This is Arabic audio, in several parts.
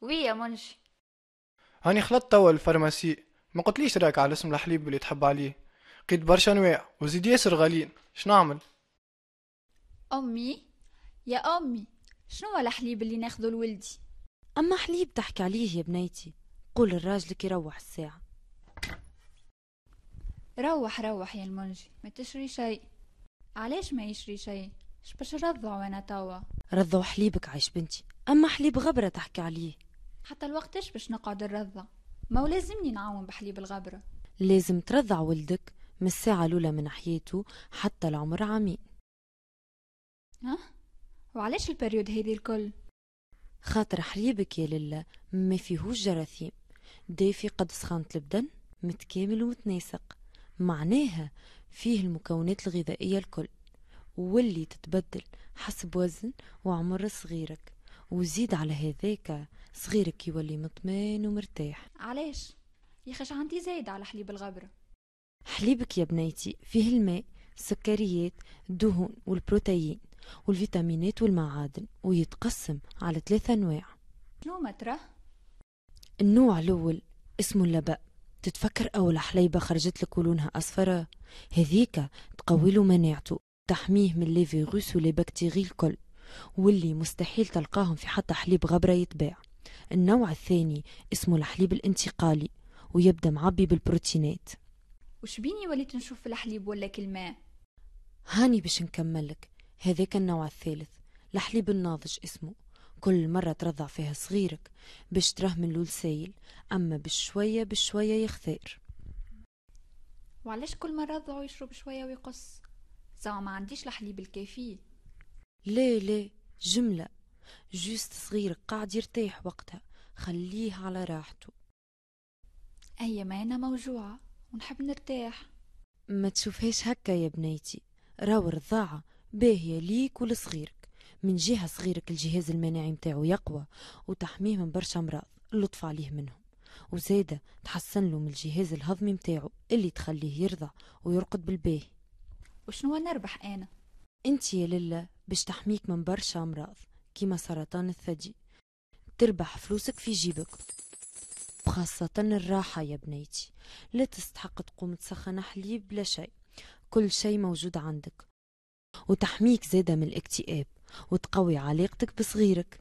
وي يا منجي هاني خلطت توا الفارماسي ما قلتليش رايك على اسم الحليب اللي تحب عليه لقيت برشا انواع وزيد ياسر غاليين شنعمل امي يا امي شنو هو الحليب اللي ناخذه لولدي اما حليب تحكي عليه يا بنيتي قول لراجلك يروح الساعه روح روح يا المنجي ما تشري شيء علاش ما يشري شيء باش رضعوا انا توا رضعوا حليبك عايش بنتي اما حليب غبره تحكي عليه حتى الوقت اش باش نقعد نرضع ما لازمني نعاون بحليب الغبره لازم ترضع ولدك من الساعة الأولى من حياته حتى العمر عامين ها؟ وعلاش البريود هذي الكل؟ خاطر حليبك يا للا ما فيهوش جراثيم دافي قد سخانة البدن متكامل ومتناسق معناها فيه المكونات الغذائية الكل وولي تتبدل حسب وزن وعمر صغيرك وزيد على هذاك صغيرك يولي مطمئن ومرتاح علاش يا خش عندي زايد على حليب الغبرة حليبك يا بنيتي فيه الماء السكريات الدهون والبروتين والفيتامينات والمعادن ويتقسم على ثلاثة أنواع شنو متره؟ النوع الأول اسمه اللبأ تتفكر أول حليبة خرجت لك ولونها أصفر هذيك تقوي له مناعته تحميه من لي فيروس ولي بكتيري الكل واللي مستحيل تلقاهم في حتى حليب غبرة يتباع النوع الثاني اسمه الحليب الانتقالي ويبدا معبي بالبروتينات وش بيني وليت نشوف في الحليب ولا كلمة هاني باش نكملك هذاك النوع الثالث الحليب الناضج اسمه كل مرة ترضع فيها صغيرك باش تراه من لول سايل أما بشوية بشوية يختار وعلاش كل مرة رضعه يشرب شوية ويقص زعما ما عنديش الحليب الكافي لا لا جملة جوست صغير قاعد يرتاح وقتها خليه على راحته أي ما أنا موجوعة ونحب نرتاح ما تشوفهاش هكا يا بنيتي راو الرضاعة باهية ليك ولصغيرك من جهة صغيرك الجهاز المناعي متاعو يقوى وتحميه من برشا أمراض اللطف عليه منهم وزادة تحسن له من الجهاز الهضمي متاعو اللي تخليه يرضع ويرقد بالباهي وشنو نربح أنا أنت يا للا باش تحميك من برشا أمراض كيما سرطان الثدي تربح فلوسك في جيبك وخاصة الراحة يا بنيتي لا تستحق تقوم تسخن حليب بلا شيء كل شيء موجود عندك وتحميك زادة من الاكتئاب وتقوي علاقتك بصغيرك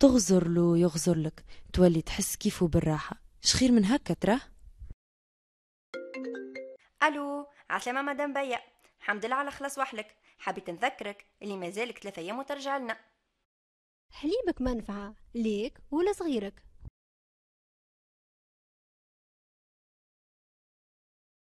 تغزر له يغزر لك تولي تحس كيفه بالراحة شخير من هكا تراه ألو عسلامة مدام بيا حمد الله على خلاص وحلك حبيت نذكرك اللي مازالك ثلاثة أيام وترجع لنا حليبك منفعة ليك ولا صغيرك